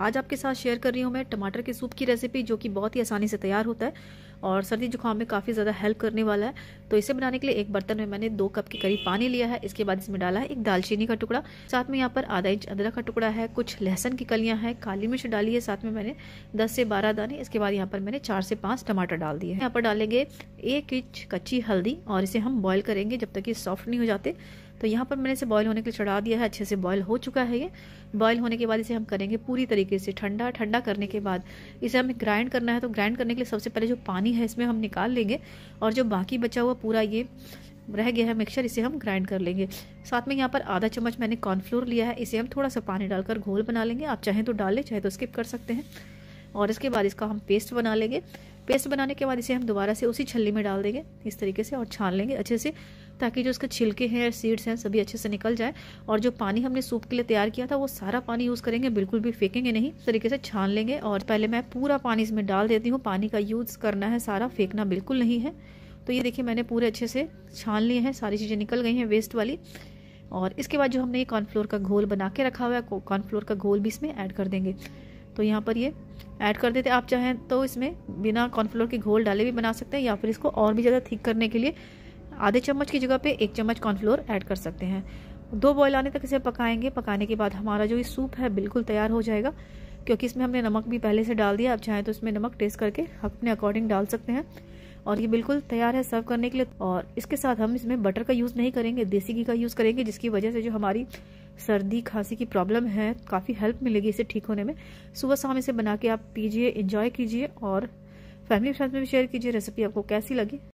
आज आपके साथ शेयर कर रही हूँ मैं टमाटर के सूप की रेसिपी जो कि बहुत ही आसानी से तैयार होता है और सर्दी जुकाम में काफ़ी ज़्यादा हेल्प करने वाला है तो इसे बनाने के लिए एक बर्तन में मैंने दो कप के करीब पानी लिया है इसके बाद इसमें डाला है एक दालचीनी का टुकड़ा साथ में यहाँ पर आधा इंच अदरक का टुकड़ा है कुछ लहसन की कलियाँ हैं काली मिर्च डाली है साथ में मैंने दस से बारह दाने इसके बाद यहाँ पर मैंने चार से पाँच टमाटर डाल दिए यहाँ पर डालेंगे एक इंच कच्ची हल्दी और इसे हम बॉयल करेंगे जब तक ये सॉफ्ट नहीं हो जाते तो यहाँ पर मैंने इसे बॉयल होने के लिए चढ़ा दिया है अच्छे से बॉयल हो चुका है ये बॉयल होने के बाद इसे हम करेंगे पूरी तरीके से ठंडा ठंडा करने के बाद इसे हमें ग्राइंड करना है तो ग्राइंड करने के लिए सबसे पहले जो पानी पानी है इसमें हम निकाल लेंगे और जो बाकी बचा हुआ पूरा ये रह गया है मिक्सचर इसे हम ग्राइंड कर लेंगे साथ में यहाँ पर आधा चम्मच मैंने कॉर्नफ्लोर लिया है इसे हम थोड़ा सा पानी डालकर घोल बना लेंगे आप चाहें तो डाल लें चाहे तो स्किप कर सकते हैं और इसके बाद इसका हम पेस्ट बना लेंगे पेस्ट बनाने के बाद इसे हम दोबारा से उसी छल्ली में डाल देंगे इस तरीके से और छान लेंगे अच्छे से ताकि जो इसके छिलके हैं सीड्स हैं सभी अच्छे से निकल जाए और जो पानी हमने सूप के लिए तैयार किया था वो सारा पानी यूज़ करेंगे बिल्कुल भी फेंकेंगे नहीं इस तरीके से छान लेंगे और पहले मैं पूरा पानी इसमें डाल देती हूँ पानी का यूज़ करना है सारा फेंकना बिल्कुल नहीं है तो ये देखिए मैंने पूरे अच्छे से छान लिए हैं सारी चीज़ें निकल गई हैं वेस्ट वाली और इसके बाद जो हमने ये कॉर्नफ्लोर का घोल बना के रखा हुआ है कॉर्नफ्लोर का घोल भी इसमें ऐड कर देंगे तो यहाँ पर ये ऐड कर देते आप चाहें तो इसमें बिना कॉर्नफ्लोर के घोल डाले भी बना सकते हैं या फिर इसको और भी ज़्यादा थिक करने के लिए आधे चम्मच की जगह पे एक चम्मच कॉर्नफ्लोर ऐड कर सकते हैं दो बॉयल आने तक इसे पकाएंगे पकाने के बाद हमारा जो ये सूप है बिल्कुल तैयार हो जाएगा क्योंकि इसमें हमने नमक भी पहले से डाल दिया आप चाहें तो इसमें नमक टेस्ट करके अपने अकॉर्डिंग डाल सकते हैं और ये बिल्कुल तैयार है सर्व करने के लिए और इसके साथ हम इसमें बटर का यूज़ नहीं करेंगे देसी घी का यूज़ करेंगे जिसकी वजह से जो हमारी सर्दी खांसी की प्रॉब्लम है काफ़ी हेल्प मिलेगी इसे ठीक होने में सुबह शाम इसे बना के आप पीजिए इंजॉय कीजिए और फैमिली के साथ में भी शेयर कीजिए रेसिपी आपको कैसी लगी